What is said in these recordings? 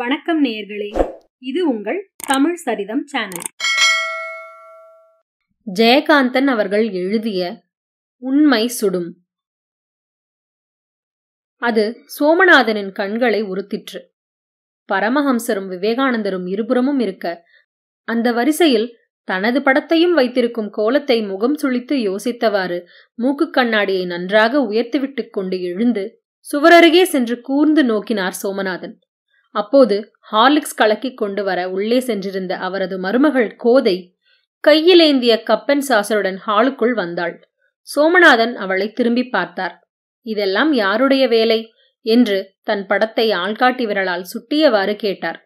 வணக்கம் நேயர்களே இது உங்கள் தமிழ் சரிதம் சேனல் ஜெயகாந்தன் அவர்கள் எழுதிய உண்மை சுடும் அது சோமநாதனின் கண்களை உறுத்திற்று பரமஹம்சரும் விவேகானந்தரும் இருபுறமும் இருக்க அந்த வரிசையில் தனது படத்தையும் வைத்திருக்கும் கோலத்தை முகம் சுழித்து யோசித்தவாறு மூக்கு கண்ணாடியை நன்றாக உயர்த்திவிட்டு கொண்டு எழுந்து சுவரருகே சென்று கூர்ந்து நோக்கினார் சோமநாதன் அப்போது ஹார்லிக்ஸ் கலக்கி கொண்டு வர உள்ளே சென்றிருந்த அவரது மருமகள் கோதை கையிலேந்திய கப்பன் சாசருடன் ஹாலுக்குள் வந்தாள் சோமநாதன் அவளை திரும்பி பார்த்தார் இதெல்லாம் யாருடைய வேலை என்று தன் படத்தை ஆள்காட்டி விரலால் சுட்டியவாறு கேட்டார்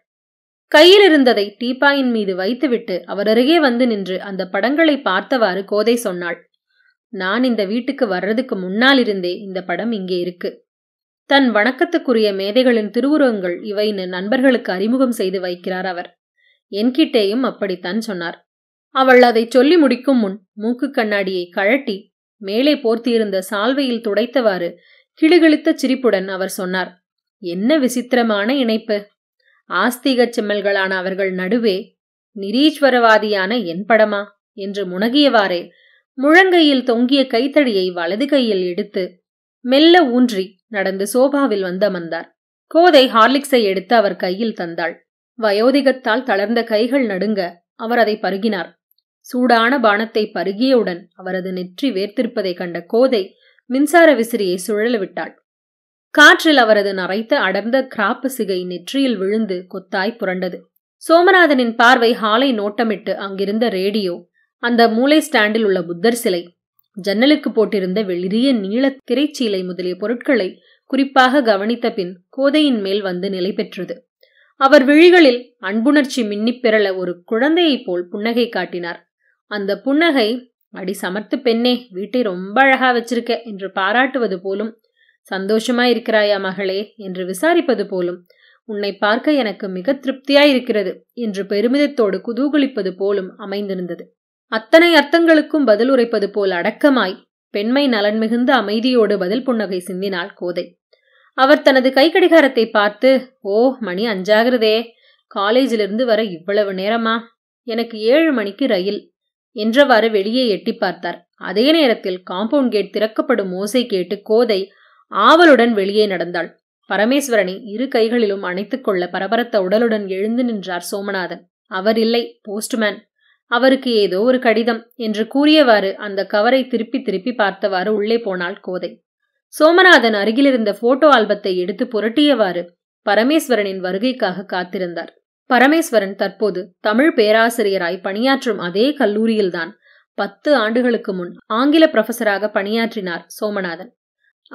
கையில் இருந்ததை டீப்பாயின் மீது வைத்துவிட்டு அவர் அருகே வந்து நின்று அந்த படங்களை பார்த்தவாறு கோதை சொன்னாள் நான் இந்த வீட்டுக்கு வர்றதுக்கு முன்னால் இருந்தே இந்த படம் இங்கே இருக்கு தன் வணக்கத்துக்குரிய மேதைகளின் திருவுருவங்கள் இவைன்னு நண்பர்களுக்கு அறிமுகம் செய்து வைக்கிறார் அவர் என்கிட்டேயும் அப்படித்தான் சொன்னார் அவள் அதை சொல்லி முடிக்கும் முன் மூக்கு கண்ணாடியை கழட்டி மேலே போர்த்தியிருந்த சால்வையில் துடைத்தவாறு கிளிகிழித்த சிரிப்புடன் அவர் சொன்னார் என்ன விசித்திரமான இணைப்பு ஆஸ்திக செம்மல்களான அவர்கள் நடுவே நிரீஸ்வரவாதியான என் படமா என்று முனகியவாறே முழங்கையில் தொங்கிய கைத்தடியை வலது கையில் எடுத்து மெல்ல ஊன்றி நடந்து சோபாவில் வந்து அமர்ந்தார் கோதை ஹார்லிக்ஸை எடுத்து அவர் கையில் தந்தாள் வயோதிகத்தால் தளர்ந்த கைகள் நடுங்க அவர் அதை பருகினார் சூடான பானத்தை பருகியவுடன் அவரது நெற்றி வேர்த்திருப்பதை கண்ட கோதை மின்சார விசிறியை சுழலவிட்டாள் காற்றில் அவரது நரைத்த அடர்ந்த கிராப்பு சிகை நெற்றியில் விழுந்து கொத்தாய் புரண்டது சோமநாதனின் பார்வை ஹாலை நோட்டமிட்டு அங்கிருந்த ரேடியோ அந்த மூளை ஸ்டாண்டில் உள்ள புத்தர் சிலை ஜன்னலுக்கு போட்டிருந்த வெளிய நீளத் திரைச்சீலை முதலிய பொருட்களை குறிப்பாக கவனித்த பின் கோதையின் மேல் வந்து நிலை பெற்றது அவர் விழிகளில் அன்புணர்ச்சி மின்னிப் பிறள ஒரு குழந்தையைப் போல் புன்னகை காட்டினார் அந்த புன்னகை அடி சமர்த்து பெண்ணே வீட்டை ரொம்ப அழகா வச்சிருக்க என்று பாராட்டுவது போலும் சந்தோஷமா இருக்கிறாயா மகளே என்று விசாரிப்பது போலும் உன்னை பார்க்க எனக்கு மிக திருப்தியாயிருக்கிறது என்று பெருமிதத்தோடு குதூகலிப்பது போலும் அமைந்திருந்தது அத்தனை அர்த்தங்களுக்கும் பதில் உரைப்பது போல் அடக்கமாய் பெண்மை நலன் மிகுந்த அமைதியோடு பதில் புன்னகை சிந்தினாள் கோதை அவர் தனது கை கடிகாரத்தை பார்த்து ஓ மணி அஞ்சாகிறதே காலேஜிலிருந்து வர இவ்வளவு நேரமா எனக்கு ஏழு மணிக்கு ரயில் என்றவாறு வெளியே எட்டி பார்த்தார் அதே நேரத்தில் காம்பவுண்ட் கேட் திறக்கப்படும் ஓசை கேட்டு கோதை ஆவலுடன் வெளியே நடந்தாள் பரமேஸ்வரனை இரு கைகளிலும் அணைத்துக்கொள்ள பரபரத்த உடலுடன் எழுந்து நின்றார் சோமநாதன் அவர் இல்லை போஸ்ட்மேன் அவருக்கு ஏதோ ஒரு கடிதம் என்று கூறியவாறு அந்த கவரை திருப்பி திருப்பி பார்த்தவாறு உள்ளே போனாள் கோதை சோமநாதன் அருகிலிருந்த போட்டோ ஆல்பத்தை எடுத்து புரட்டியவாறு பரமேஸ்வரனின் வருகைக்காக காத்திருந்தார் பரமேஸ்வரன் தற்போது தமிழ் பேராசிரியராய் பணியாற்றும் அதே கல்லூரியில்தான் பத்து ஆண்டுகளுக்கு முன் ஆங்கில புரொஃபசராக பணியாற்றினார் சோமநாதன்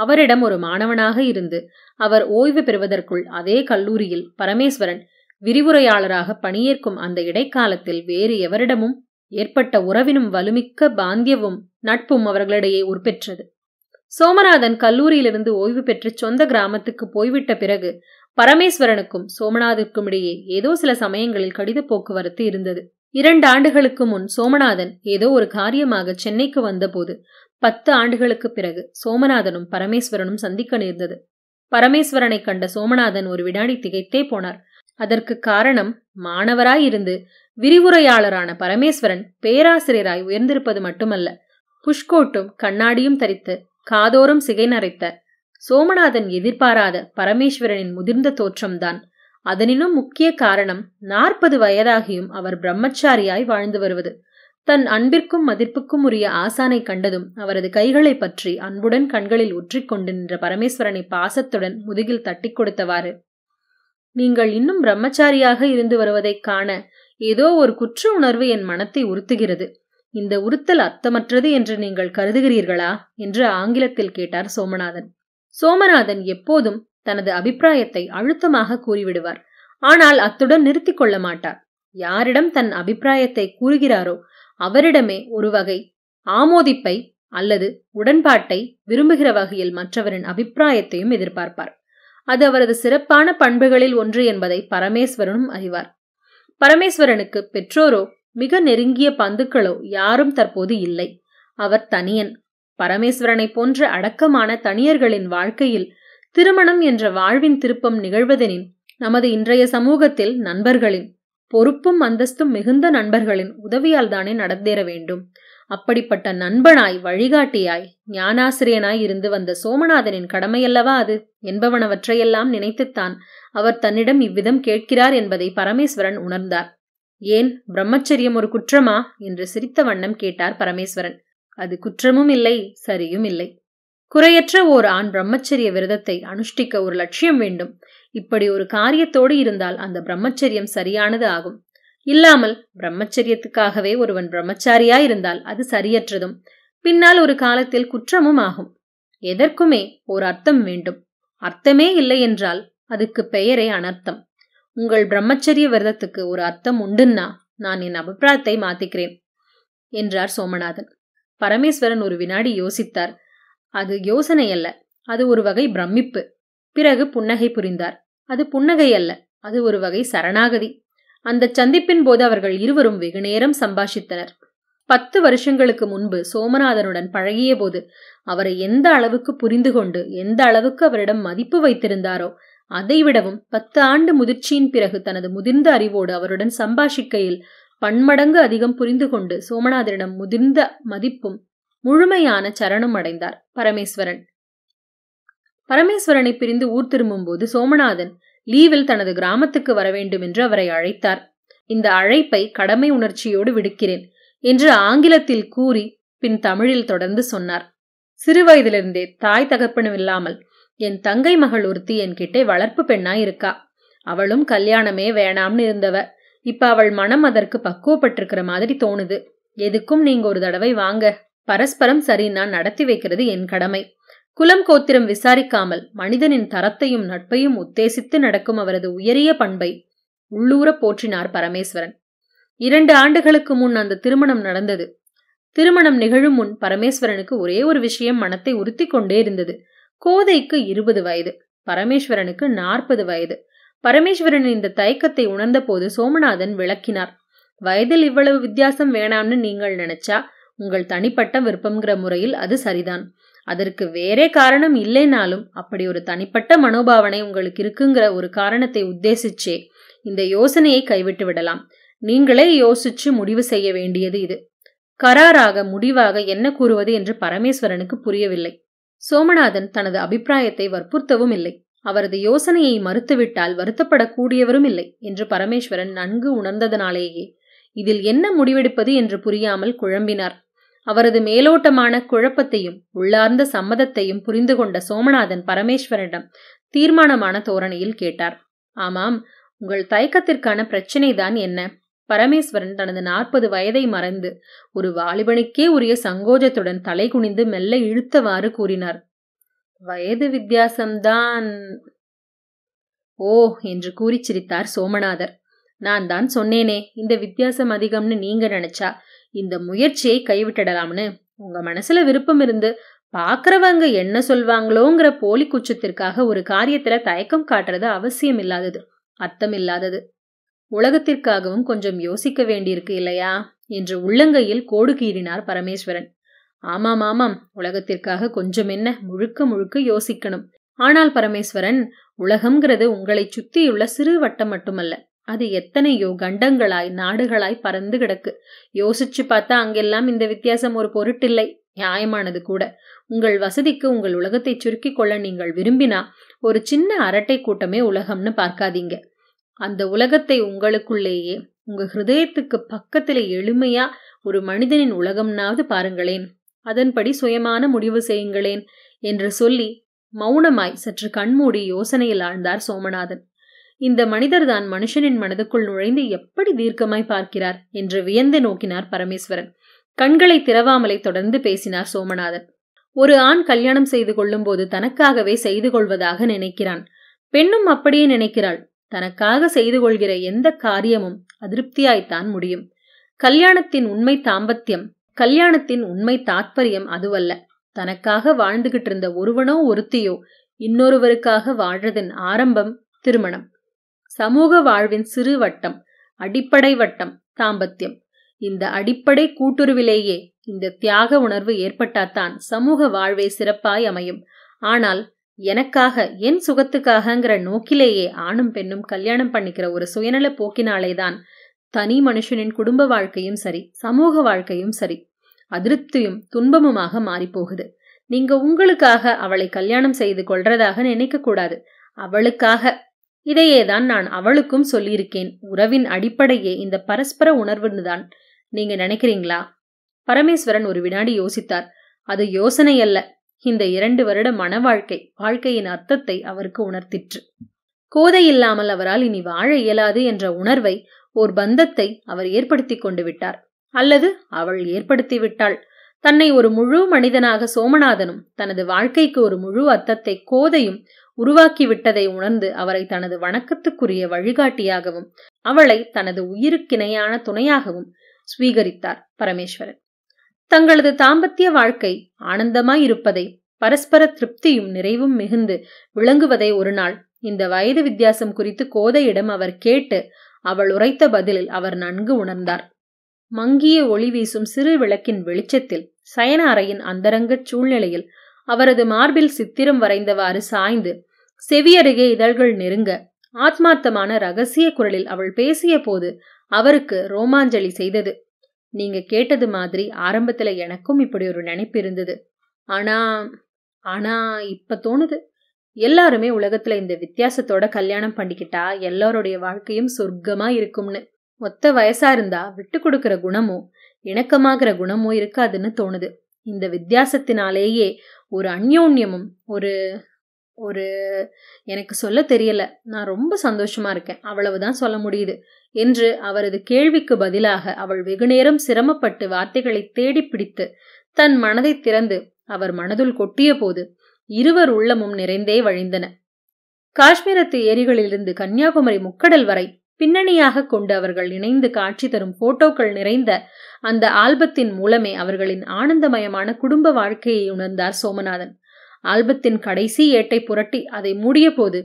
அவரிடம் ஒரு மாணவனாக இருந்து அவர் ஓய்வு பெறுவதற்குள் அதே கல்லூரியில் பரமேஸ்வரன் விரிவுரையாளராக பணியேற்கும் அந்த இடைக்காலத்தில் வேறு எவரிடமும் ஏற்பட்ட உறவினும் வலுமிக்க பாந்தியவும் நட்பும் அவர்களிடையே உற்பெற்றது சோமநாதன் கல்லூரியிலிருந்து ஓய்வு பெற்று சொந்த கிராமத்துக்கு போய்விட்ட பிறகு பரமேஸ்வரனுக்கும் சோமநாதிற்கும் இடையே ஏதோ சில சமயங்களில் கடித போக்குவரத்து இருந்தது இரண்டு ஆண்டுகளுக்கு முன் சோமநாதன் ஏதோ ஒரு காரியமாக சென்னைக்கு வந்தபோது பத்து ஆண்டுகளுக்கு பிறகு சோமநாதனும் பரமேஸ்வரனும் சந்திக்க நேர்ந்தது பரமேஸ்வரனை கண்ட சோமநாதன் ஒரு வினாடி திகைத்தே போனார் அதற்கு காரணம் மாணவராயிருந்து விரிவுரையாளரான பரமேஸ்வரன் பேராசிரியராய் உயர்ந்திருப்பது மட்டுமல்ல புஷ்கோட்டும் கண்ணாடியும் தரித்து காதோறும் சிகை நரைத்த சோமநாதன் எதிர்பாராத பரமேஸ்வரனின் முதிர்ந்த தோற்றம்தான் அதனினும் முக்கிய காரணம் நாற்பது வயதாகியும் அவர் பிரம்மச்சாரியாய் வாழ்ந்து வருவது தன் அன்பிற்கும் மதிப்புக்கும் உரிய ஆசானை கண்டதும் அவரது கைகளை பற்றி அன்புடன் கண்களில் உற்றிக்கொண்டு நின்ற பரமேஸ்வரனை பாசத்துடன் முதுகில் தட்டி கொடுத்தவாறு நீங்கள் இன்னும் பிரம்மச்சாரியாக இருந்து வருவதைக் காண ஏதோ ஒரு குற்ற உணர்வு என் மனத்தை உறுத்துகிறது இந்த உறுத்தல் அர்த்தமற்றது என்று நீங்கள் கருதுகிறீர்களா என்று ஆங்கிலத்தில் கேட்டார் சோமநாதன் சோமநாதன் எப்போதும் தனது அபிப்பிராயத்தை அழுத்தமாக கூறிவிடுவார் ஆனால் அத்துடன் நிறுத்திக் கொள்ள மாட்டார் யாரிடம் தன் அபிப்பிராயத்தை கூறுகிறாரோ அவரிடமே ஒரு வகை ஆமோதிப்பை அல்லது உடன்பாட்டை விரும்புகிற வகையில் மற்றவரின் அபிப்பிராயத்தையும் எதிர்பார்ப்பார் அது அவரது சிறப்பான பண்புகளில் ஒன்று என்பதை பரமேஸ்வரனும் அறிவார் பரமேஸ்வரனுக்கு பெற்றோரோ மிக நெருங்கிய பந்துக்களோ யாரும் தற்போது இல்லை அவர் தனியன் பரமேஸ்வரனை போன்ற அடக்கமான தனியர்களின் வாழ்க்கையில் திருமணம் என்ற வாழ்வின் திருப்பம் நிகழ்வதெனின் நமது இன்றைய சமூகத்தில் நண்பர்களின் பொறுப்பும் அந்தஸ்தும் மிகுந்த நண்பர்களின் உதவியால் தானே நடந்தேற வேண்டும் அப்படிப்பட்ட நண்பனாய் வழிகாட்டியாய் ஞானாசிரியனாய் இருந்து வந்த சோமநாதனின் கடமையல்லவா அது என்பவனவற்றையெல்லாம் நினைத்துத்தான் அவர் தன்னிடம் இவ்விதம் கேட்கிறார் என்பதை பரமேஸ்வரன் உணர்ந்தார் ஏன் பிரம்மச்சரியம் ஒரு குற்றமா என்று சிரித்த வண்ணம் கேட்டார் பரமேஸ்வரன் அது குற்றமும் இல்லை சரியும் இல்லை குறையற்ற ஓர் ஆண் பிரம்மச்சரிய விரதத்தை அனுஷ்டிக்க ஒரு லட்சியம் வேண்டும் இப்படி ஒரு காரியத்தோடு இருந்தால் அந்த பிரம்மச்சரியம் சரியானது ஆகும் இல்லாமல் பிரம்மச்சரியத்துக்காகவே ஒருவன் பிரம்மச்சாரியா இருந்தால் அது சரியற்றதும் பின்னால் ஒரு காலத்தில் குற்றமும் ஆகும் எதற்குமே ஒரு அர்த்தம் வேண்டும் அர்த்தமே இல்லை என்றால் அதுக்கு பெயரே அனர்த்தம் உங்கள் பிரம்மச்சரிய விரதத்துக்கு ஒரு அர்த்தம் உண்டுன்னா நான் என் அபிப்பிராயத்தை மாத்திக்கிறேன் என்றார் சோமநாதன் பரமேஸ்வரன் ஒரு வினாடி யோசித்தார் அது யோசனை அல்ல அது ஒரு வகை பிரமிப்பு பிறகு புன்னகை புரிந்தார் அது புன்னகை அல்ல அது ஒரு வகை சரணாகதி அந்த சந்திப்பின் போது அவர்கள் இருவரும் வெகு நேரம் சம்பாஷித்தனர் பத்து வருஷங்களுக்கு முன்பு சோமநாதனுடன் பழகிய போது அவரை எந்த அளவுக்கு புரிந்து கொண்டு எந்த அளவுக்கு அவரிடம் மதிப்பு வைத்திருந்தாரோ அதைவிடவும் பத்து ஆண்டு முதிர்ச்சியின் பிறகு தனது முதிர்ந்த அறிவோடு அவருடன் சம்பாஷிக்கையில் பன்மடங்கு அதிகம் புரிந்து கொண்டு சோமநாதரிடம் முதிர்ந்த மதிப்பும் முழுமையான சரணம் அடைந்தார் பரமேஸ்வரன் பரமேஸ்வரனை பிரிந்து ஊர் திரும்பும் போது சோமநாதன் லீவில் தனது கிராமத்துக்கு வரவேண்டும் என்று அவரை அழைத்தார் இந்த அழைப்பை கடமை உணர்ச்சியோடு விடுக்கிறேன் என்று ஆங்கிலத்தில் கூறி பின் தமிழில் தொடர்ந்து சொன்னார் சிறுவயதிலிருந்தே தாய் தகப்பனும் இல்லாமல் என் தங்கை மகள் ஒருத்தி என்கிட்ட வளர்ப்பு பெண்ணாய் இருக்கா அவளும் கல்யாணமே வேணாம்னு இருந்தவ இப்ப அவள் மனம் அதற்கு பக்குவப்பட்டிருக்கிற மாதிரி தோணுது எதுக்கும் நீங்க ஒரு தடவை வாங்க பரஸ்பரம் சரி நான் நடத்தி வைக்கிறது என் கடமை குலம் கோத்திரம் விசாரிக்காமல் மனிதனின் தரத்தையும் நட்பையும் உத்தேசித்து நடக்கும் அவரது உயரிய பண்பை உள்ளூர போற்றினார் பரமேஸ்வரன் இரண்டு ஆண்டுகளுக்கு முன் அந்த திருமணம் நடந்தது திருமணம் நிகழும் முன் பரமேஸ்வரனுக்கு ஒரே ஒரு விஷயம் மனத்தை உறுத்தி கொண்டே இருந்தது கோதைக்கு இருபது வயது பரமேஸ்வரனுக்கு நாற்பது வயது பரமேஸ்வரனின் இந்த தயக்கத்தை உணர்ந்த போது சோமநாதன் விளக்கினார் வயதில் இவ்வளவு வித்தியாசம் வேணாம்னு நீங்கள் நினைச்சா உங்கள் தனிப்பட்ட விருப்பம்ங்கிற முறையில் அது சரிதான் அதற்கு வேறே காரணம் இல்லைனாலும் அப்படி ஒரு தனிப்பட்ட மனோபாவனை உங்களுக்கு இருக்குங்கிற ஒரு காரணத்தை உத்தேசிச்சே இந்த யோசனையை கைவிட்டு விடலாம் நீங்களே யோசிச்சு முடிவு செய்ய வேண்டியது இது கராராக முடிவாக என்ன கூறுவது என்று பரமேஸ்வரனுக்கு புரியவில்லை சோமநாதன் தனது அபிப்பிராயத்தை வற்புறுத்தவும் இல்லை அவரது யோசனையை மறுத்துவிட்டால் வருத்தப்படக்கூடியவரும் இல்லை என்று பரமேஸ்வரன் நன்கு உணர்ந்ததனாலேயே இதில் என்ன முடிவெடுப்பது என்று புரியாமல் குழம்பினார் அவரது மேலோட்டமான குழப்பத்தையும் உள்ளார்ந்த சம்மதத்தையும் புரிந்து கொண்ட சோமநாதன் பரமேஸ்வரனிடம் தீர்மானமான தோரணையில் கேட்டார் ஆமாம் உங்கள் தயக்கத்திற்கான தான் என்ன பரமேஸ்வரன் தனது நாற்பது வயதை மறந்து ஒரு வாலிபனுக்கே உரிய சங்கோஜத்துடன் தலை குனிந்து மெல்ல இழுத்தவாறு கூறினார் வயது வித்தியாசம்தான் ஓ என்று கூறிச்சிரித்தார் சிரித்தார் சோமநாதர் நான் தான் சொன்னேனே இந்த வித்தியாசம் அதிகம்னு நீங்க நினைச்சா இந்த முயற்சியை கைவிட்டுடலாம்னு உங்க மனசுல விருப்பம் இருந்து பாக்குறவங்க என்ன சொல்வாங்களோங்கிற போலி குச்சத்திற்காக ஒரு காரியத்துல தயக்கம் காட்டுறது அவசியம் இல்லாதது அர்த்தம் இல்லாதது உலகத்திற்காகவும் கொஞ்சம் யோசிக்க வேண்டியிருக்கு இல்லையா என்று உள்ளங்கையில் கோடு கீறினார் பரமேஸ்வரன் ஆமாம் ஆமாம் உலகத்திற்காக கொஞ்சம் என்ன முழுக்க முழுக்க யோசிக்கணும் ஆனால் பரமேஸ்வரன் உலகம்ங்கிறது உங்களை சுத்தியுள்ள சிறு வட்டம் மட்டுமல்ல அது எத்தனையோ கண்டங்களாய் நாடுகளாய் பறந்து கிடக்கு யோசிச்சு பார்த்தா அங்கெல்லாம் இந்த வித்தியாசம் ஒரு பொருட்டில்லை நியாயமானது கூட உங்கள் வசதிக்கு உங்கள் உலகத்தை சுருக்கி கொள்ள நீங்கள் விரும்பினா ஒரு சின்ன அரட்டை கூட்டமே உலகம்னு பார்க்காதீங்க அந்த உலகத்தை உங்களுக்குள்ளேயே உங்க ஹிருதயத்துக்கு பக்கத்துல எளிமையா ஒரு மனிதனின் உலகம்னாவது பாருங்களேன் அதன்படி சுயமான முடிவு செய்யுங்களேன் என்று சொல்லி மௌனமாய் சற்று கண்மூடி யோசனையில் ஆழ்ந்தார் சோமநாதன் இந்த மனிதர்தான் மனுஷனின் மனதுக்குள் நுழைந்து எப்படி தீர்க்கமாய் பார்க்கிறார் என்று வியந்து நோக்கினார் பரமேஸ்வரன் கண்களை திறவாமலை தொடர்ந்து பேசினார் சோமநாதன் ஒரு ஆண் கல்யாணம் செய்து கொள்ளும்போது தனக்காகவே செய்து கொள்வதாக நினைக்கிறான் பெண்ணும் அப்படியே நினைக்கிறாள் தனக்காக செய்து கொள்கிற எந்த காரியமும் அதிருப்தியாய்த்தான் முடியும் கல்யாணத்தின் உண்மை தாம்பத்தியம் கல்யாணத்தின் உண்மை தாத்பரியம் அதுவல்ல தனக்காக வாழ்ந்துகிட்டு இருந்த ஒருவனோ ஒருத்தியோ இன்னொருவருக்காக வாழ்றதன் ஆரம்பம் திருமணம் சமூக வாழ்வின் சிறு வட்டம் அடிப்படை வட்டம் தாம்பத்தியம் இந்த அடிப்படை கூட்டுறவிலேயே இந்த தியாக உணர்வு ஏற்பட்டாத்தான் சமூக வாழ்வே சிறப்பாய் அமையும் ஆனால் எனக்காக என் சுகத்துக்காகங்கிற நோக்கிலேயே ஆணும் பெண்ணும் கல்யாணம் பண்ணிக்கிற ஒரு சுயநல போக்கினாலேதான் தனி மனுஷனின் குடும்ப வாழ்க்கையும் சரி சமூக வாழ்க்கையும் சரி அதிருப்தியும் துன்பமுமாக மாறிப்போகுது நீங்க உங்களுக்காக அவளை கல்யாணம் செய்து கொள்றதாக நினைக்க கூடாது அவளுக்காக இதையேதான் நான் அவளுக்கும் சொல்லியிருக்கேன் உறவின் அடிப்படையே இந்த பரஸ்பர உணர்வுன்னு தான் நீங்க நினைக்கிறீங்களா பரமேஸ்வரன் ஒரு வினாடி யோசித்தார் அது யோசனை அல்ல இந்த இரண்டு வருட மன வாழ்க்கை வாழ்க்கையின் அர்த்தத்தை அவருக்கு உணர்த்திற்று கோதை இல்லாமல் அவரால் இனி வாழ இயலாது என்ற உணர்வை ஓர் பந்தத்தை அவர் ஏற்படுத்தி கொண்டு விட்டார் அல்லது அவள் ஏற்படுத்தி விட்டாள் தன்னை ஒரு முழு மனிதனாக சோமநாதனும் தனது வாழ்க்கைக்கு ஒரு முழு அர்த்தத்தை கோதையும் உருவாக்கிவிட்டதை உணர்ந்து அவரை தனது வணக்கத்துக்குரிய வழிகாட்டியாகவும் அவளை தனது உயிருக்கிணையான துணையாகவும் ஸ்வீகரித்தார் பரமேஸ்வரன் தங்களது தாம்பத்திய வாழ்க்கை ஆனந்தமாய் இருப்பதை பரஸ்பர திருப்தியும் நிறைவும் மிகுந்து விளங்குவதை ஒரு நாள் இந்த வயது வித்தியாசம் குறித்து கோதையிடம் அவர் கேட்டு அவள் உரைத்த பதிலில் அவர் நன்கு உணர்ந்தார் மங்கிய ஒளி வீசும் சிறு விளக்கின் வெளிச்சத்தில் சயன அறையின் அந்தரங்கச் சூழ்நிலையில் அவரது மார்பில் சித்திரம் வரைந்தவாறு சாய்ந்து செவியருகே இதழ்கள் நெருங்க ஆத்மார்த்தமான ரகசிய குரலில் அவள் பேசிய போது அவருக்கு ரோமாஞ்சலி செய்தது நீங்க கேட்டது மாதிரி ஆரம்பத்துல எனக்கும் இப்படி ஒரு நினைப்பு இருந்தது ஆனா ஆனா இப்ப தோணுது எல்லாருமே உலகத்துல இந்த வித்தியாசத்தோட கல்யாணம் பண்ணிக்கிட்டா எல்லாருடைய வாழ்க்கையும் சொர்க்கமா இருக்கும்னு மொத்த வயசா இருந்தா விட்டு கொடுக்கிற குணமோ இணக்கமாகிற குணமோ இருக்காதுன்னு தோணுது இந்த வித்தியாசத்தினாலேயே ஒரு அந்யோன்யமும் ஒரு ஒரு எனக்கு சொல்ல தெரியல நான் ரொம்ப சந்தோஷமா இருக்கேன் அவ்வளவுதான் சொல்ல முடியுது என்று அவரது கேள்விக்கு பதிலாக அவள் வெகுநேரம் சிரமப்பட்டு வார்த்தைகளை தேடி பிடித்து தன் மனதை திறந்து அவர் மனதுள் கொட்டிய போது இருவர் உள்ளமும் நிறைந்தே வழிந்தன காஷ்மீரத்து ஏரிகளிலிருந்து கன்னியாகுமரி முக்கடல் வரை பின்னணியாக கொண்டு அவர்கள் இணைந்து காட்சி தரும் போட்டோக்கள் நிறைந்த அந்த ஆல்பத்தின் மூலமே அவர்களின் ஆனந்தமயமான குடும்ப வாழ்க்கையை உணர்ந்தார் சோமநாதன் ஆல்பத்தின் கடைசி ஏட்டை புரட்டி அதை மூடிய போது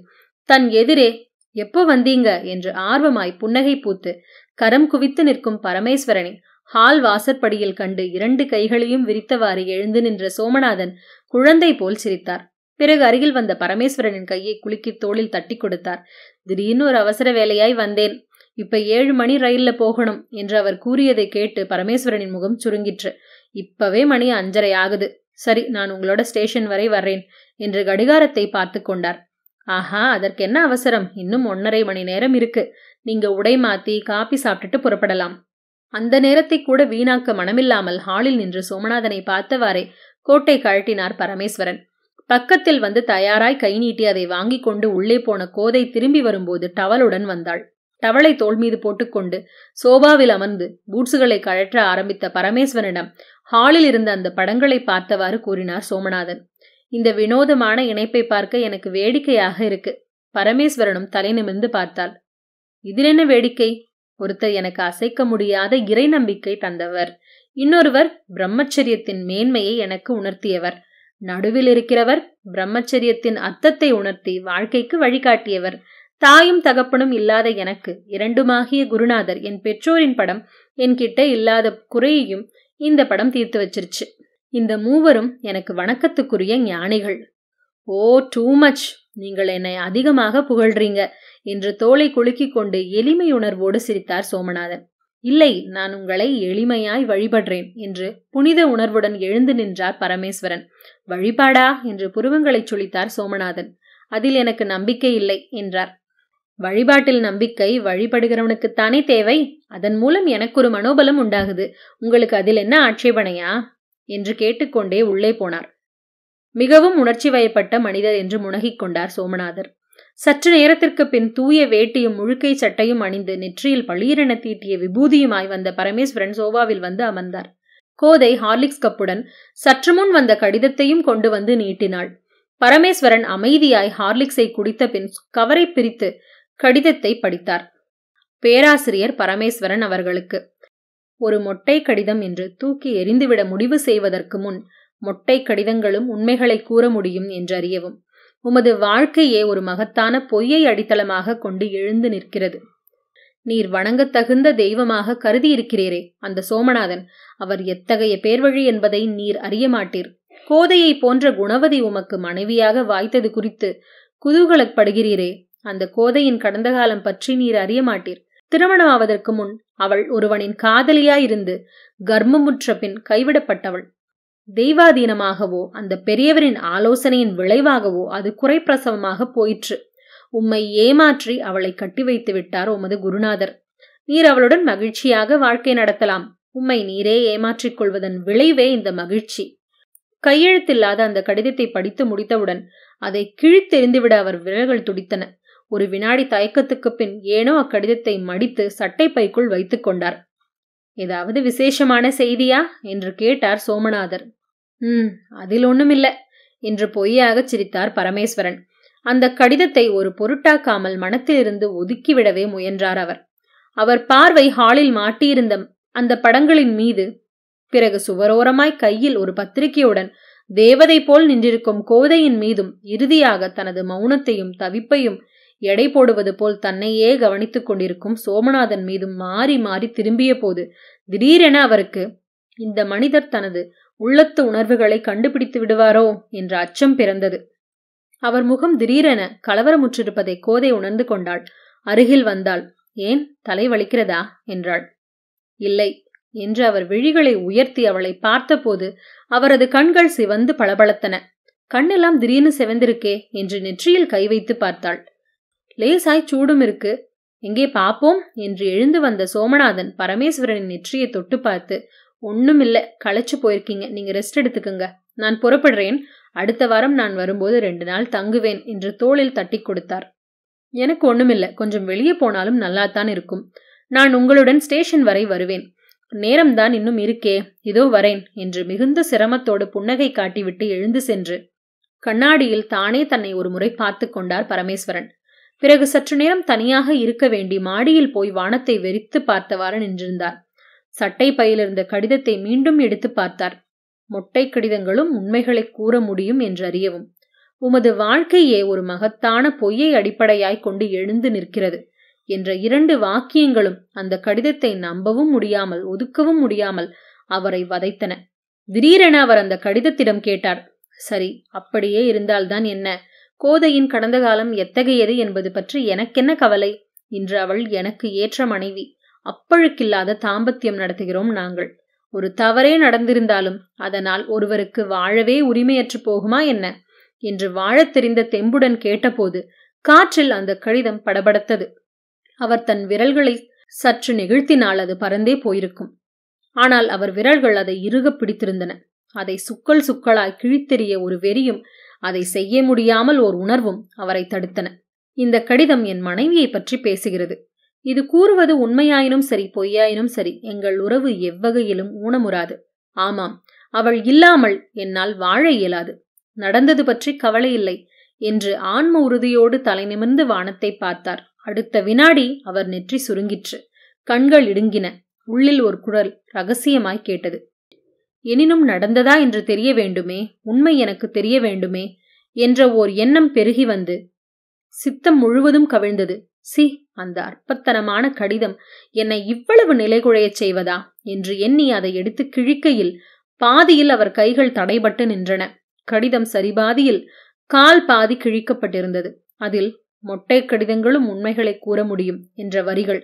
தன் எதிரே எப்போ வந்தீங்க என்று ஆர்வமாய் புன்னகை பூத்து கரம் குவித்து நிற்கும் பரமேஸ்வரனை ஹால் வாசற்படியில் கண்டு இரண்டு கைகளையும் விரித்தவாறு எழுந்து நின்ற சோமநாதன் குழந்தை போல் சிரித்தார் பிறகு அருகில் வந்த பரமேஸ்வரனின் கையை குலுக்கி தோளில் தட்டி கொடுத்தார் திடீர்னு ஒரு அவசர வேலையாய் வந்தேன் இப்ப ஏழு மணி ரயில்ல போகணும் என்று அவர் கூறியதை கேட்டு பரமேஸ்வரனின் முகம் சுருங்கிற்று இப்பவே மணி அஞ்சரை ஆகுது சரி நான் உங்களோட ஸ்டேஷன் வரை வர்றேன் என்று கடிகாரத்தை பார்த்து கொண்டார் ஆஹா அதற்கு என்ன அவசரம் இன்னும் ஒன்னரை மணி நேரம் இருக்கு நீங்க உடை மாத்தி காபி சாப்பிட்டுட்டு புறப்படலாம் அந்த நேரத்தை கூட வீணாக்க மனமில்லாமல் ஹாலில் நின்று சோமநாதனை பார்த்தவாறே கோட்டை கழட்டினார் பரமேஸ்வரன் பக்கத்தில் வந்து தயாராய் கை நீட்டி அதை வாங்கி கொண்டு உள்ளே போன கோதை திரும்பி வரும்போது டவலுடன் வந்தாள் டவளை தோல் மீது போட்டுக்கொண்டு சோபாவில் அமர்ந்து பூட்ஸுகளை கழற்ற ஆரம்பித்த பரமேஸ்வரனிடம் ஹாலில் இருந்த அந்த படங்களை பார்த்தவாறு கூறினார் சோமநாதன் இந்த வினோதமான இணைப்பை பார்க்க எனக்கு வேடிக்கையாக இருக்கு பரமேஸ்வரனும் தலை நிமிர்ந்து பார்த்தாள் இதில் என்ன வேடிக்கை ஒருத்தர் எனக்கு அசைக்க முடியாத இறை நம்பிக்கை தந்தவர் இன்னொருவர் பிரம்மச்சரியத்தின் மேன்மையை எனக்கு உணர்த்தியவர் நடுவில் இருக்கிறவர் பிரம்மச்சரியத்தின் அர்த்தத்தை உணர்த்தி வாழ்க்கைக்கு வழிகாட்டியவர் தாயும் தகப்பனும் இல்லாத எனக்கு இரண்டுமாகிய குருநாதர் என் பெற்றோரின் படம் என்கிட்ட இல்லாத குறையையும் இந்த படம் தீர்த்து வச்சிருச்சு இந்த மூவரும் எனக்கு வணக்கத்துக்குரிய ஞானிகள் ஓ டூ மச் நீங்கள் என்னை அதிகமாக புகழ்றீங்க என்று தோலை குலுக்கிக் கொண்டு எளிமையுணர்வோடு சிரித்தார் சோமநாதன் இல்லை நான் உங்களை எளிமையாய் வழிபடுறேன் என்று புனித உணர்வுடன் எழுந்து நின்றார் பரமேஸ்வரன் வழிபாடா என்று புருவங்களைச் சுழித்தார் சோமநாதன் அதில் எனக்கு நம்பிக்கை இல்லை என்றார் வழிபாட்டில் நம்பிக்கை வழிபடுகிறவனுக்குத்தானே தேவை அதன் மூலம் எனக்கு ஒரு மனோபலம் உண்டாகுது உங்களுக்கு அதில் என்ன ஆட்சேபனையா என்று கேட்டுக்கொண்டே உள்ளே போனார் மிகவும் உணர்ச்சி வயப்பட்ட மனிதர் என்று முனகிக்கொண்டார் கொண்டார் சோமநாதர் சற்று நேரத்திற்கு பின் தூய வேட்டியும் முழுக்கை சட்டையும் அணிந்து நெற்றியில் பளீரென தீட்டிய விபூதியுமாய் வந்த பரமேஸ்வரன் சோபாவில் வந்து அமர்ந்தார் கோதை ஹார்லிக்ஸ் கப்புடன் சற்று முன் வந்த கடிதத்தையும் கொண்டு வந்து நீட்டினாள் பரமேஸ்வரன் அமைதியாய் ஹார்லிக்ஸை குடித்த பின் கவரை பிரித்து கடிதத்தை படித்தார் பேராசிரியர் பரமேஸ்வரன் அவர்களுக்கு ஒரு மொட்டை கடிதம் என்று தூக்கி எறிந்துவிட முடிவு செய்வதற்கு முன் மொட்டை கடிதங்களும் உண்மைகளை கூற முடியும் என்றறியவும் உமது வாழ்க்கையே ஒரு மகத்தான பொய்யை அடித்தளமாக கொண்டு எழுந்து நிற்கிறது நீர் வணங்கத்தகுந்த தெய்வமாக கருதியிருக்கிறீரே அந்த சோமநாதன் அவர் எத்தகைய பேர்வழி என்பதை நீர் அறிய மாட்டீர் கோதையை போன்ற குணவதி உமக்கு மனைவியாக வாய்த்தது குறித்து குதூகலப்படுகிறீரே அந்த கோதையின் கடந்த காலம் பற்றி நீர் அறிய மாட்டீர் திருமணமாவதற்கு முன் அவள் ஒருவனின் காதலியாயிருந்து கர்ப்பமுற்ற பின் கைவிடப்பட்டவள் தெய்வாதீனமாகவோ அந்த பெரியவரின் ஆலோசனையின் விளைவாகவோ அது குறைப்பிரசவமாக போயிற்று உம்மை ஏமாற்றி அவளை கட்டி வைத்து விட்டார் உமது குருநாதர் நீர் அவளுடன் மகிழ்ச்சியாக வாழ்க்கை நடத்தலாம் உம்மை நீரே ஏமாற்றிக் கொள்வதன் விளைவே இந்த மகிழ்ச்சி கையெழுத்தில்லாத அந்த கடிதத்தை படித்து முடித்தவுடன் அதை கிழித்தெறிந்துவிட அவர் விரல்கள் துடித்தன ஒரு வினாடி தயக்கத்துக்கு பின் ஏனோ அக்கடிதத்தை மடித்து சட்டை பைக்குள் வைத்துக் கொண்டார் ஏதாவது விசேஷமான செய்தியா என்று கேட்டார் சோமநாதர் ம் அதில் ஒண்ணுமில்லை என்று பொய்யாகச் சிரித்தார் பரமேஸ்வரன் அந்த கடிதத்தை ஒரு பொருட்டாக்காமல் மனத்திலிருந்து ஒதுக்கிவிடவே முயன்றார் அவர் அவர் பார்வை ஹாலில் மாட்டியிருந்த அந்த படங்களின் மீது பிறகு சுவரோரமாய் கையில் ஒரு பத்திரிகையுடன் தேவதை போல் நின்றிருக்கும் கோதையின் மீதும் இறுதியாக தனது மௌனத்தையும் தவிப்பையும் எடை போடுவது போல் தன்னையே கவனித்துக் கொண்டிருக்கும் சோமநாதன் மீதும் மாறி மாறி திரும்பிய போது திடீரென அவருக்கு இந்த மனிதர் தனது உள்ளத்து உணர்வுகளை கண்டுபிடித்து விடுவாரோ என்ற அச்சம் பிறந்தது அவர் முகம் திடீரென கலவரமுற்றிருப்பதை கோதை உணர்ந்து கொண்டாள் அருகில் வந்தாள் ஏன் தலை வலிக்கிறதா என்றாள் இல்லை என்று அவர் விழிகளை உயர்த்தி அவளை பார்த்தபோது அவரது கண்கள் சிவந்து பளபளத்தன கண்ணெல்லாம் திடீர்னு செவந்திருக்கே என்று நெற்றியில் கை வைத்து பார்த்தாள் லேசாய் சூடும் இருக்கு எங்கே பாப்போம் என்று எழுந்து வந்த சோமநாதன் பரமேஸ்வரனின் நெற்றியை தொட்டு பார்த்து ஒன்றும் இல்லை களைச்சு போயிருக்கீங்க நீங்கள் ரெஸ்ட் எடுத்துக்கோங்க நான் புறப்படுறேன் அடுத்த வாரம் நான் வரும்போது ரெண்டு நாள் தங்குவேன் என்று தோளில் தட்டி கொடுத்தார் எனக்கு ஒன்றுமில்லை கொஞ்சம் வெளியே போனாலும் நல்லா தான் இருக்கும் நான் உங்களுடன் ஸ்டேஷன் வரை வருவேன் நேரம்தான் இன்னும் இருக்கே இதோ வரேன் என்று மிகுந்த சிரமத்தோடு புன்னகை காட்டிவிட்டு எழுந்து சென்று கண்ணாடியில் தானே தன்னை ஒரு முறை பார்த்து கொண்டார் பரமேஸ்வரன் பிறகு சற்று நேரம் தனியாக இருக்க வேண்டி மாடியில் போய் வானத்தை வெறித்து பார்த்தவாறு நின்றிருந்தார் சட்டை பையிலிருந்த கடிதத்தை மீண்டும் எடுத்து பார்த்தார் மொட்டை கடிதங்களும் உண்மைகளை கூற முடியும் என்றறியவும் உமது வாழ்க்கையே ஒரு மகத்தான பொய்யை அடிப்படையாய் கொண்டு எழுந்து நிற்கிறது என்ற இரண்டு வாக்கியங்களும் அந்த கடிதத்தை நம்பவும் முடியாமல் ஒதுக்கவும் முடியாமல் அவரை வதைத்தன திடீரென அவர் அந்த கடிதத்திடம் கேட்டார் சரி அப்படியே இருந்தால்தான் என்ன கோதையின் கடந்த காலம் எத்தகையது என்பது பற்றி எனக்கென்ன கவலை இன்று அவள் எனக்கு ஏற்ற மனைவி அப்பழுக்கில்லாத தாம்பத்தியம் நடத்துகிறோம் நாங்கள் ஒரு தவறே நடந்திருந்தாலும் அதனால் ஒருவருக்கு வாழவே உரிமையற்று போகுமா என்ன என்று வாழத் தெரிந்த தெம்புடன் கேட்டபோது காற்றில் அந்த கடிதம் படபடத்தது அவர் தன் விரல்களை சற்று நெகிழ்த்தினால் அது பறந்தே போயிருக்கும் ஆனால் அவர் விரல்கள் அதை இறுக பிடித்திருந்தன அதை சுக்கல் சுக்களாய் கிழித்தெறிய ஒரு வெறியும் அதை செய்ய முடியாமல் ஓர் உணர்வும் அவரை தடுத்தன இந்த கடிதம் என் மனைவியை பற்றி பேசுகிறது இது கூறுவது உண்மையாயினும் சரி பொய்யாயினும் சரி எங்கள் உறவு எவ்வகையிலும் ஊனமுறாது ஆமாம் அவள் இல்லாமல் என்னால் வாழ இயலாது நடந்தது பற்றி கவலை இல்லை என்று ஆன்ம உறுதியோடு தலை நிமிர்ந்து வானத்தை பார்த்தார் அடுத்த வினாடி அவர் நெற்றி சுருங்கிற்று கண்கள் இடுங்கின உள்ளில் ஒரு குரல் ரகசியமாய் கேட்டது எனினும் நடந்ததா என்று தெரிய வேண்டுமே உண்மை எனக்கு தெரிய வேண்டுமே என்ற ஓர் எண்ணம் பெருகி வந்து சித்தம் முழுவதும் கவிழ்ந்தது சி அந்த அற்பத்தனமான கடிதம் என்னை இவ்வளவு நிலைகுழையச் செய்வதா என்று எண்ணி அதை எடுத்து கிழிக்கையில் பாதியில் அவர் கைகள் தடைபட்டு நின்றன கடிதம் சரிபாதியில் கால் பாதி கிழிக்கப்பட்டிருந்தது அதில் மொட்டை கடிதங்களும் உண்மைகளை கூற முடியும் என்ற வரிகள்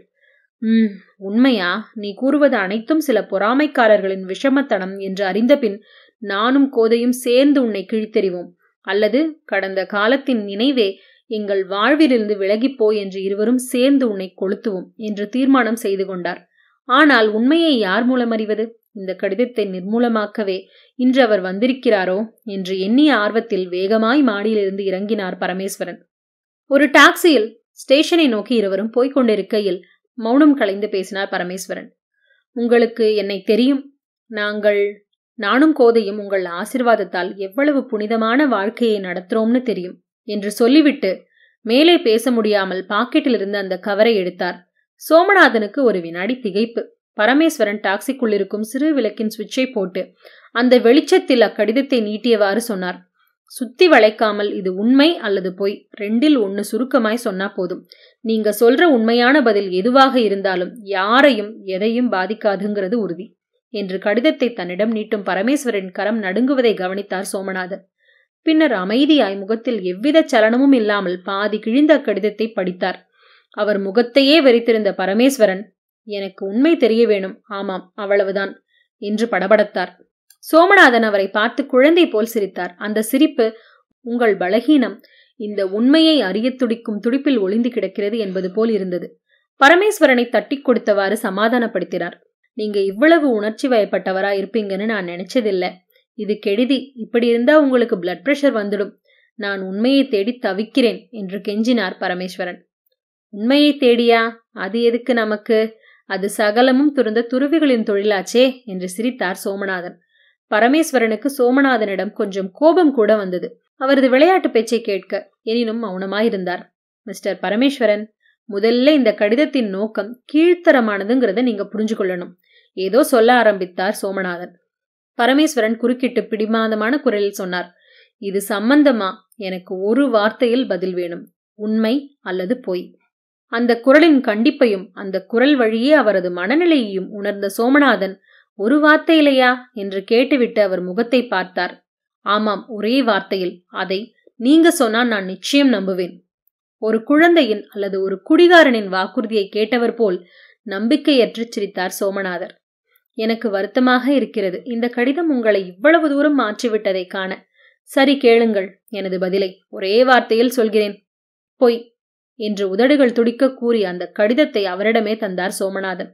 உம் உண்மையா நீ கூறுவது அனைத்தும் சில பொறாமைக்காரர்களின் விஷமத்தனம் என்று அறிந்தபின் நானும் கோதையும் சேர்ந்து உன்னை கிழித்தெறிவோம் அல்லது கடந்த காலத்தின் நினைவே எங்கள் வாழ்விலிருந்து விலகிப்போ என்று இருவரும் சேர்ந்து உன்னை கொளுத்துவோம் என்று தீர்மானம் செய்து கொண்டார் ஆனால் உண்மையை யார் மூலம் அறிவது இந்த கடிதத்தை நிர்மூலமாக்கவே இன்று அவர் வந்திருக்கிறாரோ என்று எண்ணிய ஆர்வத்தில் வேகமாய் மாடியிலிருந்து இறங்கினார் பரமேஸ்வரன் ஒரு டாக்ஸியில் ஸ்டேஷனை நோக்கி இருவரும் போய்க் கொண்டிருக்கையில் மௌனம் கலைந்து பேசினார் பரமேஸ்வரன் உங்களுக்கு என்னை தெரியும் நாங்கள் நானும் கோதையும் உங்கள் ஆசிர்வாதத்தால் எவ்வளவு புனிதமான வாழ்க்கையை நடத்துறோம்னு தெரியும் என்று சொல்லிவிட்டு மேலே பேச முடியாமல் பாக்கெட்டிலிருந்து அந்த கவரை எடுத்தார் சோமநாதனுக்கு ஒரு வினாடி திகைப்பு பரமேஸ்வரன் டாக்ஸிக்குள்ளிருக்கும் சிறு விளக்கின் சுவிட்சை போட்டு அந்த வெளிச்சத்தில் அக்கடிதத்தை நீட்டியவாறு சொன்னார் சுத்தி வளைக்காமல் இது உண்மை அல்லது பொய் ரெண்டில் ஒன்னு சுருக்கமாய் சொன்னா போதும் நீங்க சொல்ற உண்மையான பதில் எதுவாக இருந்தாலும் யாரையும் எதையும் பாதிக்காதுங்கிறது உறுதி என்று கடிதத்தை தன்னிடம் நீட்டும் பரமேஸ்வரின் கரம் நடுங்குவதை கவனித்தார் சோமநாதன் பின்னர் அமைதியாய் முகத்தில் எவ்வித சலனமும் இல்லாமல் பாதி கிழிந்த கடிதத்தை படித்தார் அவர் முகத்தையே வெறித்திருந்த பரமேஸ்வரன் எனக்கு உண்மை தெரிய வேணும் ஆமாம் அவ்வளவுதான் என்று படபடத்தார் சோமநாதன் அவரை பார்த்து குழந்தை போல் சிரித்தார் அந்த சிரிப்பு உங்கள் பலகீனம் இந்த உண்மையை அறிய துடிக்கும் துடிப்பில் ஒளிந்து கிடக்கிறது என்பது போல் இருந்தது பரமேஸ்வரனை தட்டி கொடுத்தவாறு சமாதானப்படுத்தினார் நீங்க இவ்வளவு உணர்ச்சி வயப்பட்டவரா இருப்பீங்கன்னு நான் நினைச்சதில்லை இது கெடுதி இப்படி இருந்தா உங்களுக்கு பிளட் பிரஷர் வந்துடும் நான் உண்மையை தேடி தவிக்கிறேன் என்று கெஞ்சினார் பரமேஸ்வரன் உண்மையை தேடியா அது எதுக்கு நமக்கு அது சகலமும் துறந்த துருவிகளின் தொழிலாச்சே என்று சிரித்தார் சோமநாதன் பரமேஸ்வரனுக்கு சோமநாதனிடம் கொஞ்சம் கோபம் கூட வந்தது அவரது விளையாட்டு பேச்சை கேட்க எனினும் மௌனமாயிருந்தார் மிஸ்டர் பரமேஸ்வரன் முதல்ல இந்த கடிதத்தின் நோக்கம் கீழ்த்தரமானதுங்கிறத நீங்க புரிஞ்சு கொள்ளணும் ஏதோ சொல்ல ஆரம்பித்தார் சோமநாதன் பரமேஸ்வரன் குறுக்கிட்டு பிடிமாதமான குரலில் சொன்னார் இது சம்பந்தமா எனக்கு ஒரு வார்த்தையில் பதில் வேணும் உண்மை அல்லது பொய் அந்த குரலின் கண்டிப்பையும் அந்த குரல் வழியே அவரது மனநிலையையும் உணர்ந்த சோமநாதன் ஒரு இல்லையா என்று கேட்டுவிட்டு அவர் முகத்தை பார்த்தார் ஆமாம் ஒரே வார்த்தையில் அதை நீங்க சொன்னால் நான் நிச்சயம் நம்புவேன் ஒரு குழந்தையின் அல்லது ஒரு குடிகாரனின் வாக்குறுதியை கேட்டவர் போல் நம்பிக்கையற்று சிரித்தார் சோமநாதர் எனக்கு வருத்தமாக இருக்கிறது இந்த கடிதம் உங்களை இவ்வளவு தூரம் மாற்றிவிட்டதை காண சரி கேளுங்கள் எனது பதிலை ஒரே வார்த்தையில் சொல்கிறேன் பொய் என்று உதடுகள் துடிக்க கூறி அந்த கடிதத்தை அவரிடமே தந்தார் சோமநாதன்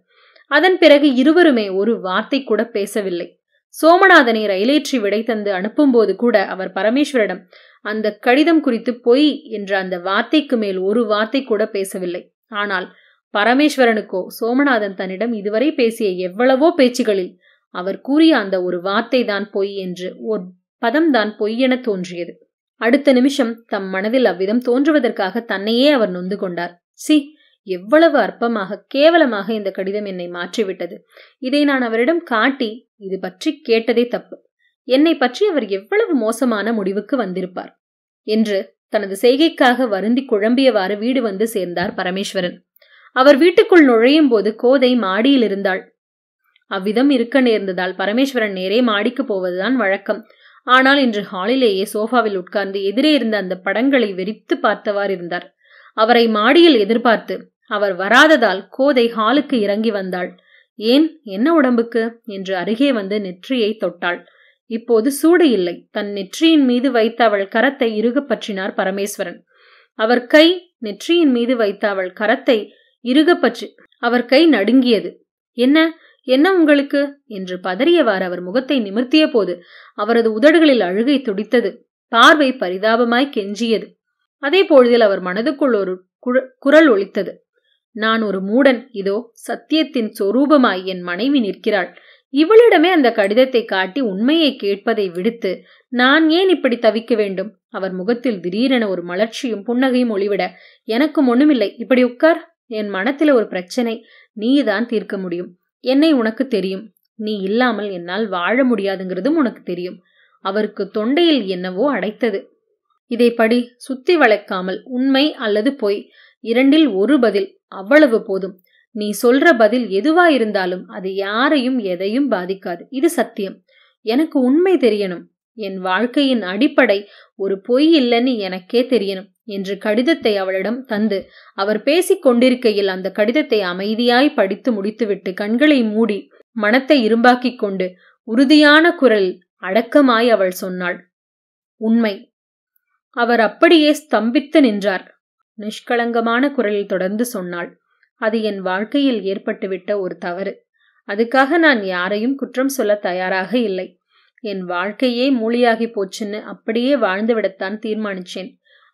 அதன் பிறகு இருவருமே ஒரு வார்த்தை கூட பேசவில்லை சோமநாதனை ரயிலேற்றி விடை தந்து அனுப்பும்போது கூட அவர் பரமேஸ்வரிடம் அந்த கடிதம் குறித்து பொய் என்ற அந்த வார்த்தைக்கு மேல் ஒரு வார்த்தை கூட பேசவில்லை ஆனால் பரமேஸ்வரனுக்கோ சோமநாதன் தன்னிடம் இதுவரை பேசிய எவ்வளவோ பேச்சுகளில் அவர் கூறிய அந்த ஒரு வார்த்தை தான் பொய் என்று ஒரு பதம்தான் என தோன்றியது அடுத்த நிமிஷம் தம் மனதில் அவ்விதம் தோன்றுவதற்காக தன்னையே அவர் நொந்து கொண்டார் சி எவ்வளவு அற்பமாக கேவலமாக இந்த கடிதம் என்னை மாற்றிவிட்டது இதை நான் அவரிடம் காட்டி இது பற்றி கேட்டதே தப்பு என்னை பற்றி அவர் எவ்வளவு மோசமான முடிவுக்கு வந்திருப்பார் என்று தனது செய்கைக்காக வருந்தி குழம்பியவாறு வீடு வந்து சேர்ந்தார் பரமேஸ்வரன் அவர் வீட்டுக்குள் நுழையும் போது கோதை மாடியில் இருந்தாள் அவ்விதம் இருக்க நேர்ந்ததால் பரமேஸ்வரன் நேரே மாடிக்கு போவதுதான் வழக்கம் ஆனால் இன்று ஹாலிலேயே சோஃபாவில் உட்கார்ந்து எதிரே இருந்த அந்த படங்களை வெறித்து பார்த்தவாறு இருந்தார் அவரை மாடியில் எதிர்பார்த்து அவர் வராததால் கோதை ஹாலுக்கு இறங்கி வந்தாள் ஏன் என்ன உடம்புக்கு என்று அருகே வந்து நெற்றியை தொட்டாள் இப்போது சூடு இல்லை தன் நெற்றியின் மீது வைத்த அவள் கரத்தை இறுகப்பற்றினார் பற்றினார் பரமேஸ்வரன் அவர் கை நெற்றியின் மீது வைத்த அவள் கரத்தை இருகப்பற்று அவர் கை நடுங்கியது என்ன என்ன உங்களுக்கு என்று பதறியவாறு அவர் முகத்தை நிமிர்த்திய போது அவரது உதடுகளில் அழுகை துடித்தது பார்வை பரிதாபமாய் கெஞ்சியது அதே பொழுதில் அவர் மனதுக்குள் ஒரு குரல் ஒலித்தது நான் ஒரு மூடன் இதோ சத்தியத்தின் சொரூபமாய் என் மனைவி நிற்கிறாள் இவளிடமே அந்த கடிதத்தை காட்டி உண்மையை கேட்பதை விடுத்து நான் ஏன் இப்படி தவிக்க வேண்டும் அவர் முகத்தில் திடீரென ஒரு மலர்ச்சியும் புன்னகையும் ஒளிவிட எனக்கும் ஒண்ணுமில்லை இப்படி உட்கார் என் மனத்தில் ஒரு பிரச்சனை நீ தான் தீர்க்க முடியும் என்னை உனக்கு தெரியும் நீ இல்லாமல் என்னால் வாழ முடியாதுங்கிறதும் உனக்கு தெரியும் அவருக்கு தொண்டையில் என்னவோ அடைத்தது இதை படி சுத்தி வளைக்காமல் உண்மை அல்லது பொய் இரண்டில் ஒரு பதில் அவ்வளவு போதும் நீ சொல்ற பதில் எதுவா இருந்தாலும் அது யாரையும் எதையும் பாதிக்காது இது சத்தியம் எனக்கு உண்மை தெரியணும் என் வாழ்க்கையின் அடிப்படை ஒரு பொய் இல்லைன்னு எனக்கே தெரியணும் என்று கடிதத்தை அவளிடம் தந்து அவர் பேசிக் கொண்டிருக்கையில் அந்த கடிதத்தை அமைதியாய் படித்து முடித்துவிட்டு கண்களை மூடி மனத்தை இரும்பாக்கிக் கொண்டு உறுதியான குரல் அடக்கமாய் அவள் சொன்னாள் உண்மை அவர் அப்படியே ஸ்தம்பித்து நின்றார் நிஷ்கலங்கமான குரலில் தொடர்ந்து சொன்னாள் அது என் வாழ்க்கையில் ஏற்பட்டுவிட்ட ஒரு தவறு அதுக்காக நான் யாரையும் குற்றம் சொல்ல தயாராக இல்லை என் வாழ்க்கையே மூலியாகி போச்சுன்னு அப்படியே வாழ்ந்துவிடத்தான் தீர்மானிச்சேன்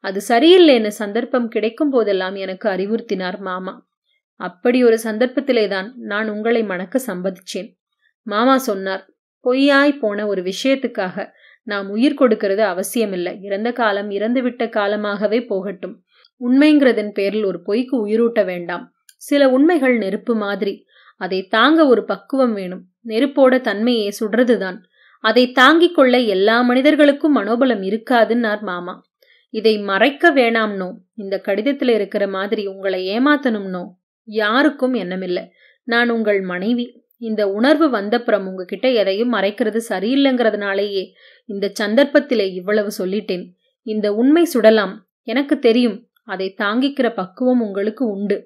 அது சரியில்லைன்னு சந்தர்ப்பம் கிடைக்கும் போதெல்லாம் எனக்கு அறிவுறுத்தினார் மாமா அப்படி ஒரு சந்தர்ப்பத்திலே தான் நான் உங்களை மணக்க சம்பதிச்சேன் மாமா சொன்னார் பொய்யாய் போன ஒரு விஷயத்துக்காக நாம் உயிர் கொடுக்கிறது அவசியமில்லை இறந்த காலம் இறந்துவிட்ட காலமாகவே போகட்டும் உண்மைங்கிறதன் பேரில் ஒரு பொய்க்கு உயிரூட்ட வேண்டாம் சில உண்மைகள் நெருப்பு மாதிரி அதை தாங்க ஒரு பக்குவம் வேணும் நெருப்போட தன்மையே சுடுறதுதான் அதை தாங்கிக் கொள்ள எல்லா மனிதர்களுக்கும் மனோபலம் இருக்காதுன்னார் மாமா இதை மறைக்க வேணாம்னோ இந்த கடிதத்துல இருக்கிற மாதிரி உங்களை ஏமாத்தணும்னோ யாருக்கும் எண்ணமில்லை நான் உங்கள் மனைவி இந்த உணர்வு வந்தப்புறம் உங்ககிட்ட எதையும் மறைக்கிறது சரியில்லைங்கிறதுனாலேயே இந்த சந்தர்ப்பத்திலே இவ்வளவு சொல்லிட்டேன் இந்த உண்மை சுடலாம் எனக்கு தெரியும் அதை தாங்கிக்கிற பக்குவம் உங்களுக்கு உண்டு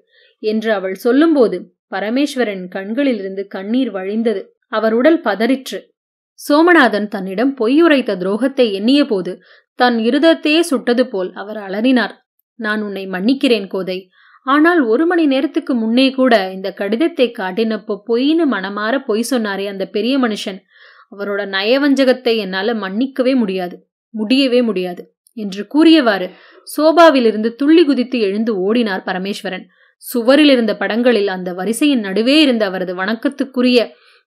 என்று அவள் சொல்லும்போது பரமேஸ்வரன் கண்களிலிருந்து கண்ணீர் வழிந்தது அவர் உடல் பதறிற்று சோமநாதன் தன்னிடம் பொய்யுரைத்த துரோகத்தை எண்ணிய போது தன் இருதத்தையே சுட்டது போல் அவர் அலறினார் நான் உன்னை மன்னிக்கிறேன் கோதை ஆனால் ஒரு மணி நேரத்துக்கு முன்னே கூட இந்த கடிதத்தை காட்டினப்போ பொய்னு மனமாற பொய் சொன்னாரே அந்த பெரிய மனுஷன் அவரோட நயவஞ்சகத்தை என்னால மன்னிக்கவே முடியாது முடியவே முடியாது என்று கூறியவாறு சோபாவிலிருந்து துள்ளி குதித்து எழுந்து ஓடினார் பரமேஸ்வரன் சுவரில் இருந்த படங்களில் அந்த வரிசையின் நடுவே இருந்த அவரது வணக்கத்துக்குரிய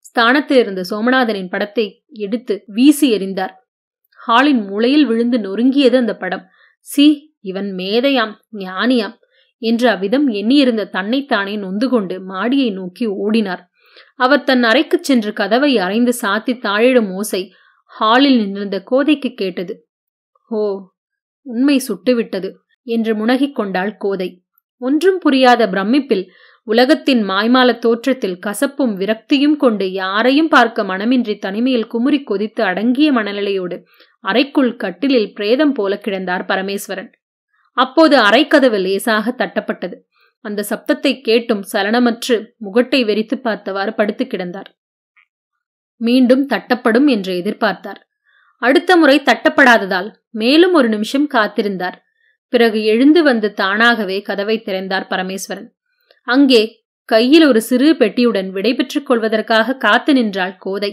ஸ்தானத்தில் இருந்த சோமநாதனின் படத்தை எடுத்து வீசி எறிந்தார் ஹாலின் மூளையில் விழுந்து நொறுங்கியது அந்த படம் சி இவன் மேதையாம் ஞானியாம் என்று அவ்விதம் எண்ணியிருந்த தன்னைத்தானே நொந்து கொண்டு மாடியை நோக்கி ஓடினார் அவர் தன் அறைக்குச் சென்று கதவை அரைந்து சாத்தி தாழிடும் ஓசை ஹாலில் நின்றிருந்த கோதைக்கு கேட்டது ஓ உண்மை சுட்டுவிட்டது என்று முனகிக் கொண்டாள் கோதை ஒன்றும் புரியாத பிரமிப்பில் உலகத்தின் மாய்மால தோற்றத்தில் கசப்பும் விரக்தியும் கொண்டு யாரையும் பார்க்க மனமின்றி தனிமையில் குமுறி கொதித்து அடங்கிய மனநிலையோடு அறைக்குள் கட்டிலில் பிரேதம் போல கிடந்தார் பரமேஸ்வரன் அப்போது அரைக்கதவு லேசாக தட்டப்பட்டது அந்த சப்தத்தை கேட்டும் சலனமற்று முகட்டை வெறித்து பார்த்தவாறு படுத்து கிடந்தார் மீண்டும் தட்டப்படும் என்று எதிர்பார்த்தார் அடுத்த முறை தட்டப்படாததால் மேலும் ஒரு நிமிஷம் காத்திருந்தார் பிறகு எழுந்து வந்து தானாகவே கதவை திறந்தார் பரமேஸ்வரன் அங்கே கையில் ஒரு சிறு பெட்டியுடன் விடைபெற்றுக் கொள்வதற்காக காத்து நின்றாள் கோதை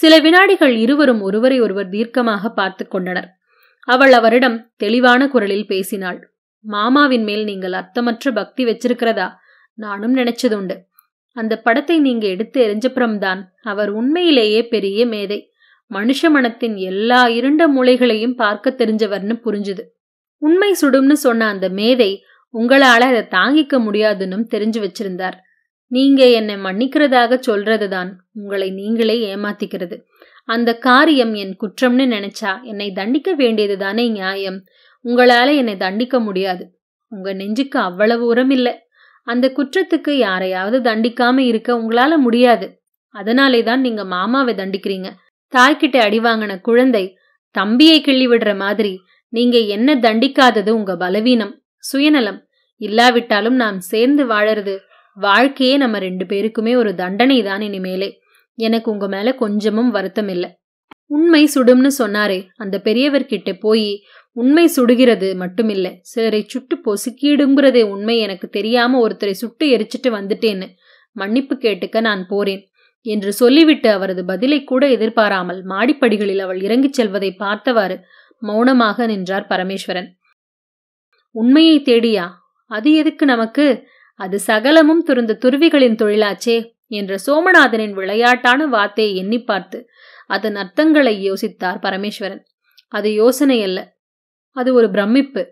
சில வினாடிகள் இருவரும் ஒருவரை ஒருவர் தீர்க்கமாக பார்த்து கொண்டனர் அவள் அவரிடம் தெளிவான குரலில் பேசினாள் மாமாவின் மேல் நீங்கள் அர்த்தமற்ற பக்தி வச்சிருக்கிறதா நானும் நினைச்சதுண்டு அந்த படத்தை நீங்க எடுத்து எரிஞ்சப்புறம்தான் அவர் உண்மையிலேயே பெரிய மேதை மனுஷ மனத்தின் எல்லா இருண்ட மூளைகளையும் பார்க்க தெரிஞ்சவர்னு புரிஞ்சுது உண்மை சுடும்னு சொன்ன அந்த மேதை உங்களால் அதை தாங்கிக்க முடியாதுன்னு தெரிஞ்சு வச்சிருந்தார் நீங்க என்னை மன்னிக்கிறதாக தான் உங்களை நீங்களே ஏமாத்திக்கிறது அந்த காரியம் என் குற்றம்னு நினைச்சா என்னை தண்டிக்க வேண்டியது தானே நியாயம் உங்களால என்னை தண்டிக்க முடியாது உங்க நெஞ்சுக்கு அவ்வளவு உரம் இல்லை அந்த குற்றத்துக்கு யாரையாவது தண்டிக்காம இருக்க உங்களால முடியாது அதனாலே தான் நீங்க மாமாவை தண்டிக்கிறீங்க தாய்கிட்ட அடி வாங்கின குழந்தை தம்பியை கிள்ளி விடுற மாதிரி நீங்க என்ன தண்டிக்காதது உங்க பலவீனம் சுயநலம் இல்லாவிட்டாலும் நாம் சேர்ந்து வாழறது வாழ்க்கையே நம்ம ரெண்டு பேருக்குமே ஒரு தண்டனை தான் இனிமேலே எனக்கு உங்க மேல கொஞ்சமும் வருத்தம் இல்லை உண்மை சுடும்னு சொன்னாரே அந்த பெரியவர்கிட்ட போய் உண்மை சுடுகிறது மட்டுமில்லை சிலரை சுட்டு பொசுக்கிடுங்கிறதே உண்மை எனக்கு தெரியாம ஒருத்தரை சுட்டு எரிச்சிட்டு வந்துட்டேன்னு மன்னிப்பு கேட்டுக்க நான் போறேன் என்று சொல்லிவிட்டு அவரது பதிலை கூட எதிர்பாராமல் மாடிப்படிகளில் அவள் இறங்கிச் செல்வதை பார்த்தவாறு மௌனமாக நின்றார் பரமேஸ்வரன் உண்மையை தேடியா அது எதுக்கு நமக்கு அது சகலமும் துறந்த துருவிகளின் தொழிலாச்சே என்ற சோமநாதனின் விளையாட்டான வார்த்தையை எண்ணி பார்த்து அதன் அர்த்தங்களை யோசித்தார் பரமேஸ்வரன் அது யோசனை அல்ல அது ஒரு பிரமிப்பு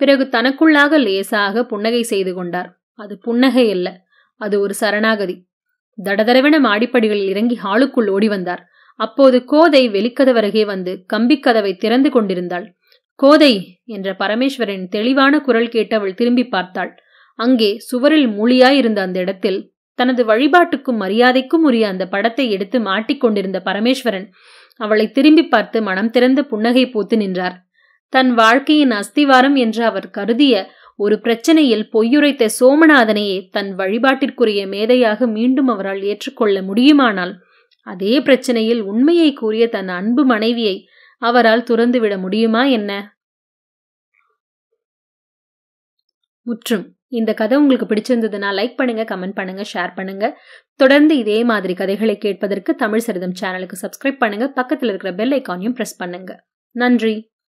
பிறகு தனக்குள்ளாக லேசாக புன்னகை செய்து கொண்டார் அது புன்னகை அல்ல அது ஒரு சரணாகதி தடதரவென மாடிப்படிகளில் இறங்கி ஹாலுக்குள் ஓடி வந்தார் அப்போது கோதை வெளிக்கதவருகே வந்து கம்பிக்கதவை திறந்து கொண்டிருந்தாள் கோதை என்ற பரமேஸ்வரின் தெளிவான குரல் கேட்டு அவள் திரும்பி பார்த்தாள் அங்கே சுவரில் மூளியாயிருந்த அந்த இடத்தில் தனது வழிபாட்டுக்கும் மரியாதைக்கும் உரிய அந்த படத்தை எடுத்து மாட்டிக்கொண்டிருந்த பரமேஸ்வரன் அவளை திரும்பி பார்த்து மனம் திறந்த புன்னகை பூத்து நின்றார் தன் வாழ்க்கையின் அஸ்திவாரம் என்று அவர் கருதிய ஒரு பிரச்சனையில் பொய்யுரைத்த சோமநாதனையே தன் வழிபாட்டிற்குரிய மேதையாக மீண்டும் அவரால் ஏற்றுக்கொள்ள முடியுமானால் அதே பிரச்சனையில் உண்மையை கூறிய தன் அன்பு மனைவியை அவரால் துறந்துவிட முடியுமா என்ன முற்றும் இந்த கதை உங்களுக்கு பிடிச்சிருந்ததுன்னா லைக் பண்ணுங்க கமெண்ட் பண்ணுங்க ஷேர் பண்ணுங்க தொடர்ந்து இதே மாதிரி கதைகளை கேட்பதற்கு தமிழ் சரிதம் சேனலுக்கு சப்ஸ்கிரைப் பண்ணுங்க பக்கத்தில் இருக்கிற பெல் ஐக்கானையும் ப்ரெஸ் பண்ணுங்க நன்றி